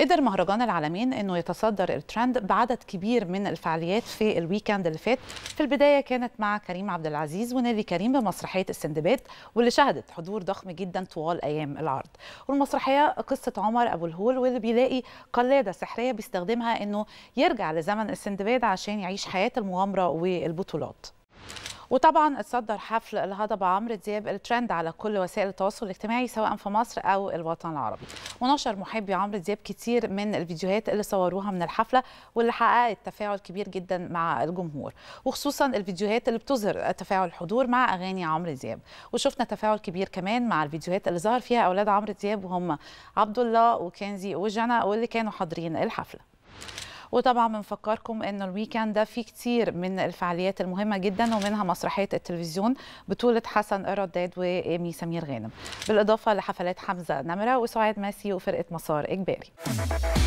قدر مهرجان العالمين انه يتصدر الترند بعدد كبير من الفعاليات في الويكند اللي فات في البدايه كانت مع كريم عبد العزيز ونادي كريم بمسرحيه السندباد واللي شهدت حضور ضخم جدا طوال ايام العرض والمسرحيه قصه عمر ابو الهول واللي بيلاقي قلاده سحريه بيستخدمها انه يرجع لزمن السندباد عشان يعيش حياه المغامره والبطولات وطبعا اتصدر حفل الهضبه عمرو دياب الترند على كل وسائل التواصل الاجتماعي سواء في مصر او الوطن العربي ونشر محبي عمرو دياب كتير من الفيديوهات اللي صوروها من الحفله واللي حققت تفاعل كبير جدا مع الجمهور وخصوصا الفيديوهات اللي بتظهر تفاعل الحضور مع اغاني عمرو دياب وشفنا تفاعل كبير كمان مع الفيديوهات اللي ظهر فيها اولاد عمرو دياب وهم عبد الله وكنزي وجنى واللي كانوا حاضرين الحفله وطبعا بنفكركم ان الويكند ده فيه كتير من الفعاليات المهمه جدا ومنها مسرحيه التلفزيون بطوله حسن الرداد وامي سمير غانم بالاضافه لحفلات حمزه نمره وسعاد ماسي وفرقه مسار اجباري